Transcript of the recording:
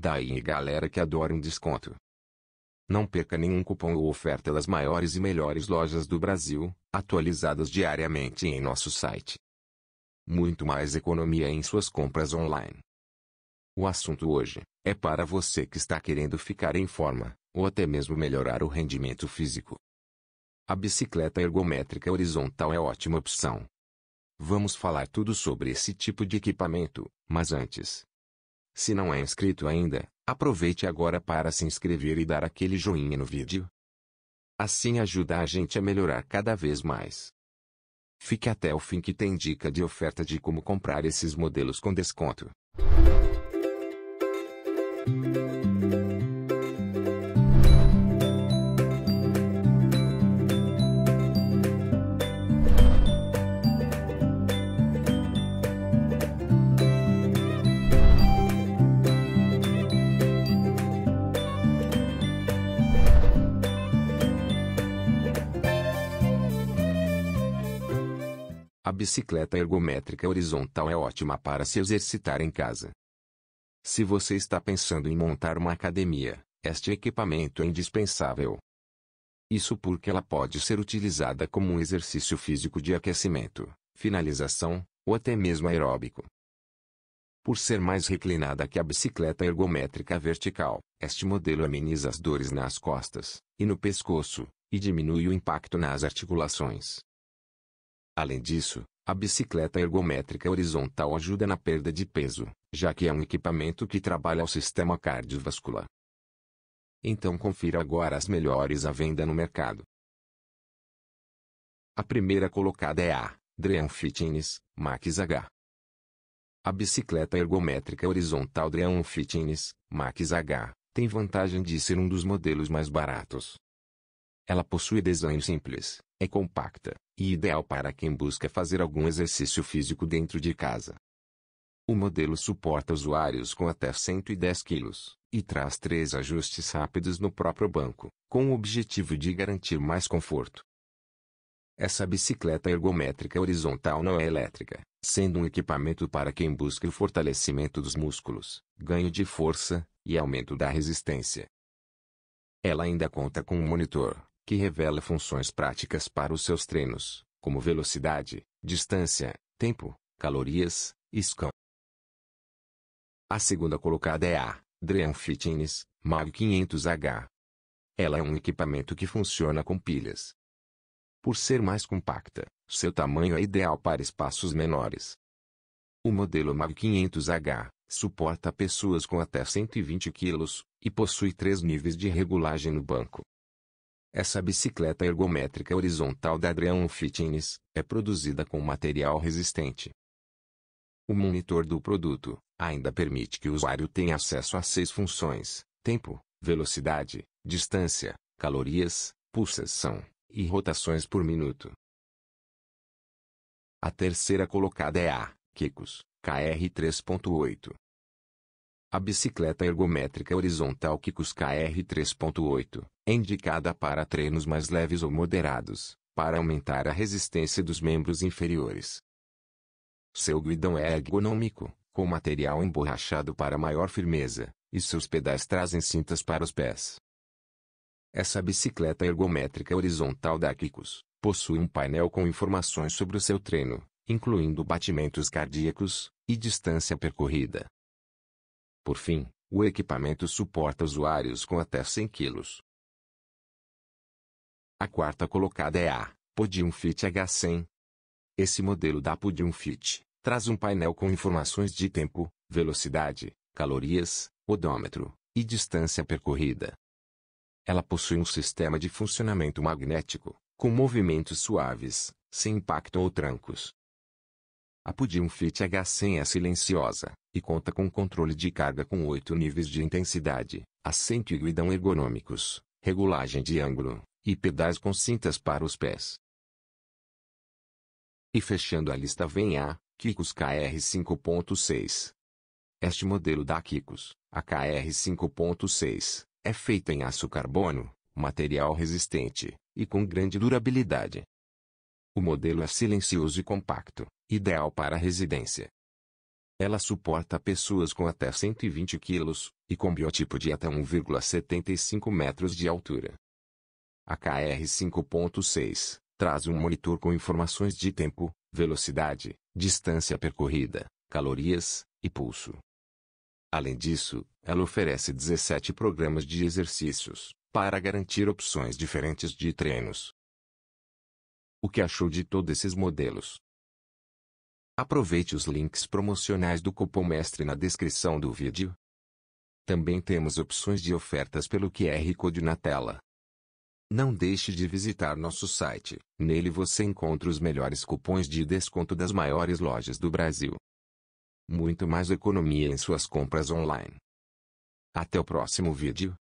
Daí galera que adora um desconto. Não perca nenhum cupom ou oferta das maiores e melhores lojas do Brasil, atualizadas diariamente em nosso site. Muito mais economia em suas compras online. O assunto hoje é para você que está querendo ficar em forma, ou até mesmo melhorar o rendimento físico. A bicicleta ergométrica horizontal é ótima opção. Vamos falar tudo sobre esse tipo de equipamento, mas antes, se não é inscrito ainda, aproveite agora para se inscrever e dar aquele joinha no vídeo. Assim ajuda a gente a melhorar cada vez mais. Fique até o fim que tem dica de oferta de como comprar esses modelos com desconto. A bicicleta ergométrica horizontal é ótima para se exercitar em casa. Se você está pensando em montar uma academia, este equipamento é indispensável. Isso porque ela pode ser utilizada como um exercício físico de aquecimento, finalização, ou até mesmo aeróbico. Por ser mais reclinada que a bicicleta ergométrica vertical, este modelo ameniza as dores nas costas e no pescoço, e diminui o impacto nas articulações. Além disso, a bicicleta ergométrica horizontal ajuda na perda de peso, já que é um equipamento que trabalha o sistema cardiovascular. Então confira agora as melhores à venda no mercado. A primeira colocada é a Dream Fitness Max H. A bicicleta ergométrica horizontal Dream Fitness Max H tem vantagem de ser um dos modelos mais baratos. Ela possui desenho simples, é compacta e ideal para quem busca fazer algum exercício físico dentro de casa. O modelo suporta usuários com até 110 kg e traz três ajustes rápidos no próprio banco, com o objetivo de garantir mais conforto. Essa bicicleta ergométrica horizontal não é elétrica, sendo um equipamento para quem busca o fortalecimento dos músculos, ganho de força e aumento da resistência. Ela ainda conta com um monitor, que revela funções práticas para os seus treinos, como velocidade, distância, tempo, calorias e SCAN. A segunda colocada é a Dream Fitness Mag 500H. Ela é um equipamento que funciona com pilhas. Por ser mais compacta, seu tamanho é ideal para espaços menores. O modelo Mag 500H suporta pessoas com até 120 kg e possui três níveis de regulagem no banco. Essa bicicleta ergométrica horizontal da Adrian Fitness é produzida com material resistente. O monitor do produto ainda permite que o usuário tenha acesso a seis funções: tempo, velocidade, distância, calorias, pulsação e rotações por minuto. A terceira colocada é a Kikos KR3.8. A bicicleta ergométrica horizontal Kikus KR 3.8 é indicada para treinos mais leves ou moderados, para aumentar a resistência dos membros inferiores. Seu guidão é ergonômico, com material emborrachado para maior firmeza, e seus pedais trazem cintas para os pés. Essa bicicleta ergométrica horizontal da Kikus possui um painel com informações sobre o seu treino, incluindo batimentos cardíacos e distância percorrida por fim, o equipamento suporta usuários com até 100 kg. A quarta colocada é a Podium Fit H100. Esse modelo da Podium Fit traz um painel com informações de tempo, velocidade, calorias, odômetro e distância percorrida. Ela possui um sistema de funcionamento magnético, com movimentos suaves, sem impacto ou trancos, a Podium Fit H100 é silenciosa, e conta com controle de carga com oito níveis de intensidade, assento e guidão ergonômicos, regulagem de ângulo, e pedais com cintas para os pés. E fechando a lista vem a Kicos KR 5.6. Este modelo da Kicos, a KR 5.6, é feita em aço carbono, material resistente, e com grande durabilidade. O modelo é silencioso e compacto, ideal para residência. Ela suporta pessoas com até 120 quilos, e com biotipo de até 1,75 metros de altura. A KR 5.6 traz um monitor com informações de tempo, velocidade, distância percorrida, calorias e pulso. Além disso, ela oferece 17 programas de exercícios, para garantir opções diferentes de treinos. O que achou de todos esses modelos? Aproveite os links promocionais do cupom MESTRE na descrição do vídeo. Também temos opções de ofertas pelo QR Code na tela. Não deixe de visitar nosso site. Nele você encontra os melhores cupons de desconto das maiores lojas do Brasil. Muito mais economia em suas compras online. Até o próximo vídeo.